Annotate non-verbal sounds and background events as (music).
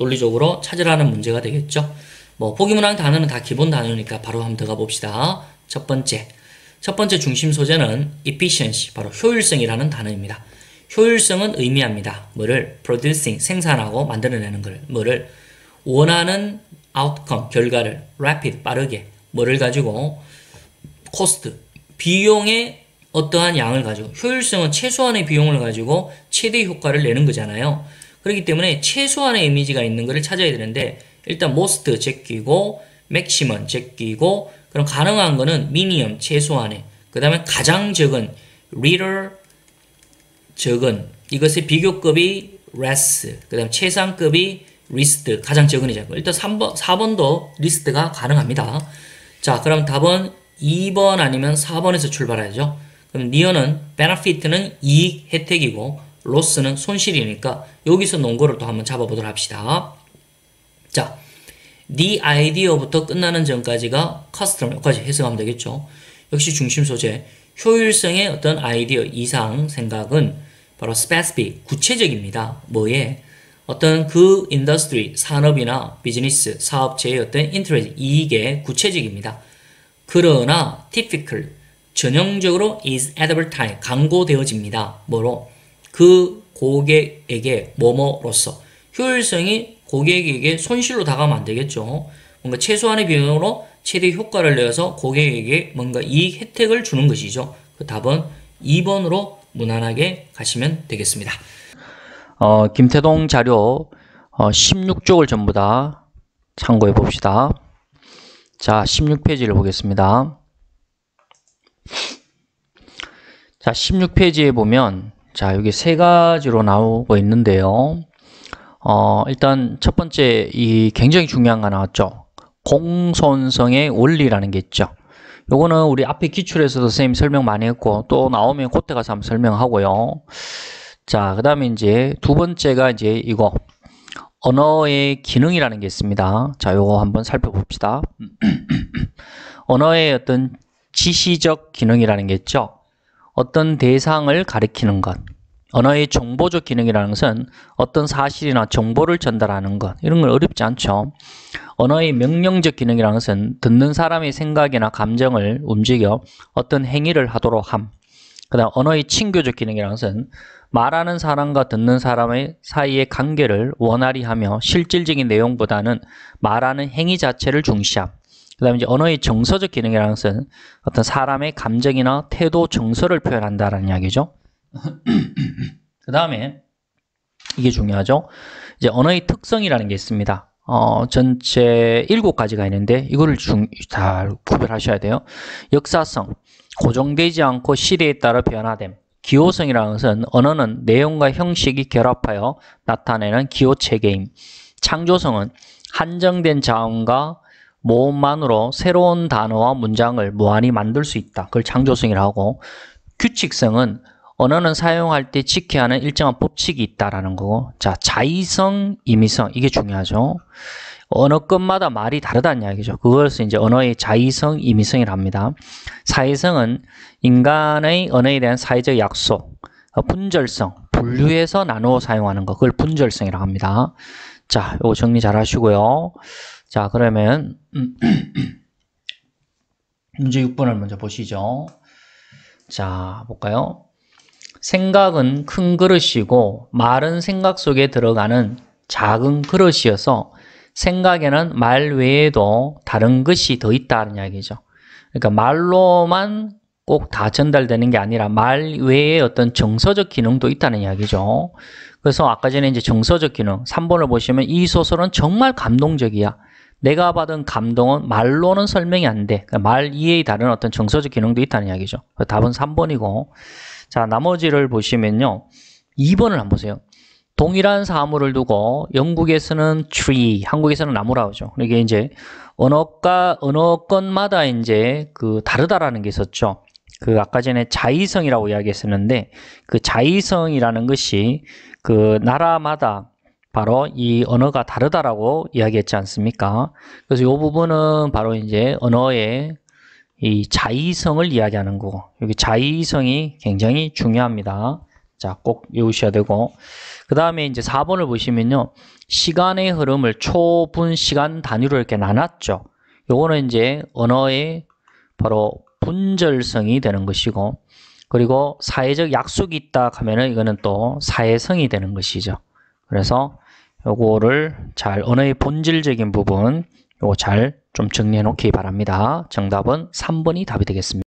논리적으로 찾으라는 문제가 되겠죠. 뭐 포기문항 단어는 다 기본 단어니까 바로 한번 들어가 봅시다. 첫 번째, 첫 번째 중심 소재는 efficiency, 바로 효율성이라는 단어입니다. 효율성은 의미합니다. 뭐를 producing, 생산하고 만들어내는 걸, 뭐를 원하는 outcome, 결과를 rapid, 빠르게, 뭐를 가지고 cost, 비용의 어떠한 양을 가지고 효율성은 최소한의 비용을 가지고 최대 효과를 내는 거잖아요. 그렇기 때문에 최소한의 이미지가 있는 것을 찾아야 되는데 일단 most 제끼고 maximum 제끼고 그럼 가능한 거는 minimum 최소한의 그 다음에 가장 적은 little 적은 이것의 비교급이 less 그 다음 최상급이 리스트 가장 적은이죠. 일단 3번, 4번도 리스트가 가능합니다. 자, 그럼 답은 2번 아니면 4번에서 출발하죠. 그럼 니어는 베네핏는 이익 혜택이고 로스는 손실이니까 여기서 논거를 또 한번 잡아보도록 합시다. 자, the 네 idea부터 끝나는 점까지가 customer까지 해석하면 되겠죠. 역시 중심 소재, 효율성의 어떤 아이디어 이상 생각은 바로 specific, 구체적입니다. 뭐에? 어떤 그 인더스트리, 산업이나 비즈니스, 사업체의 어떤 인터레스, 이익의 구체적입니다. 그러나 typical, 전형적으로 is advertised, 광고되어집니다. 뭐로? 그 고객에게 뭐뭐로서 효율성이 고객에게 손실로 다가면 안 되겠죠. 뭔가 최소한의 비용으로 최대 효과를 내어서 고객에게 뭔가 이익 혜택을 주는 것이죠. 그 답은 2번으로 무난하게 가시면 되겠습니다. 어, 김태동 자료 어, 16쪽을 전부 다 참고해 봅시다. 자, 16페이지를 보겠습니다. 자, 16페이지에 보면 자 여기 세 가지로 나오고 있는데요 어, 일단 첫 번째 이 굉장히 중요한 거 나왔죠 공손성의 원리라는 게 있죠 요거는 우리 앞에 기출에서도 선생님 설명 많이 했고 또 나오면 그때 가서 한번 설명하고요 자그 다음에 이제 두 번째가 이제 이거 언어의 기능이라는 게 있습니다 자 요거 한번 살펴봅시다 (clears throat) 언어의 어떤 지시적 기능이라는 게 있죠 어떤 대상을 가리키는 것 언어의 정보적 기능이라는 것은 어떤 사실이나 정보를 전달하는 것 이런 건 어렵지 않죠 언어의 명령적 기능이라는 것은 듣는 사람의 생각이나 감정을 움직여 어떤 행위를 하도록 함 그다음 언어의 친교적 기능이라는 것은 말하는 사람과 듣는 사람의 사이의 관계를 원활히 하며 실질적인 내용보다는 말하는 행위 자체를 중시함 그 다음에 이제 언어의 정서적 기능이라는 것은 어떤 사람의 감정이나 태도, 정서를 표현한다라는 이야기죠. (clears throat) 그 다음에 이게 중요하죠. 이제 언어의 특성이라는 게 있습니다. 어, 전체 일곱 가지가 있는데 이거를 중, 다 구별하셔야 돼요. 역사성, 고정되지 않고 시대에 따라 변화됨. 기호성이라는 것은 언어는 내용과 형식이 결합하여 나타내는 기호체계임. 창조성은 한정된 자원과 모음만으로 새로운 단어와 문장을 무한히 만들 수 있다. 그걸 창조성이라고 하고 규칙성은 언어는 사용할 때 지켜야 하는 일정한 법칙이 있다라는 거고 자 자의성, 임의성 이게 중요하죠. 언어끝마다 말이 다르다는 이야기죠. 그것을 이제 언어의 자의성, 임의성이라 합니다. 사회성은 인간의 언어에 대한 사회적 약속, 분절성, 분류해서 나누어 사용하는 것, 그걸 분절성이라고 합니다. 자, 이거 정리 잘 하시고요. 자 그러면 음, (clears throat) 문제 6번을 먼저 보시죠 자 볼까요 생각은 큰 그릇이고 말은 생각 속에 들어가는 작은 그릇이어서 생각에는 말 외에도 다른 것이 더 있다는 이야기죠 그러니까 말로만 꼭 다 전달되는 게 아니라 말 외에 어떤 정서적 기능도 있다는 이야기죠 그래서 아까 전에 이제 정서적 기능 3번을 보시면 이 소설은 정말 감동적이야 내가 받은 감동은 말로는 설명이 안 돼. 그러니까 말이외에 다른 어떤 정서적 기능도 있다는 이야기죠. 그 답은 3번이고 자 나머지를 보시면요. 2번을 한번 보세요. 동일한 사물을 두고 영국에서는 tree, 한국에서는 나무라고 하죠. 이게 그러니까 이제 언어과 언어권마다 이제 그 다르다라는 게 있었죠. 그 아까 전에 자의성이라고 이야기했었는데 그 자의성이라는 것이 그 나라마다 바로 이 언어가 다르다라고 이야기했지 않습니까? 그래서 이 부분은 바로 이제 언어의 이 자의성을 이야기하는 거고 여기 자의성이 굉장히 중요합니다. 자, 꼭 외우셔야 되고 그 다음에 이제 4번을 보시면요. 시간의 흐름을 초분 시간 단위로 이렇게 나눴죠. 요거는 이제 언어의 바로 분절성이 되는 것이고 그리고 사회적 약속이 있다 하면은 이거는 또 사회성이 되는 것이죠. 그래서 요거를 잘 언어의 본질적인 부분 요거 잘 좀 정리해 놓기 바랍니다. 정답은 3번이 답이 되겠습니다.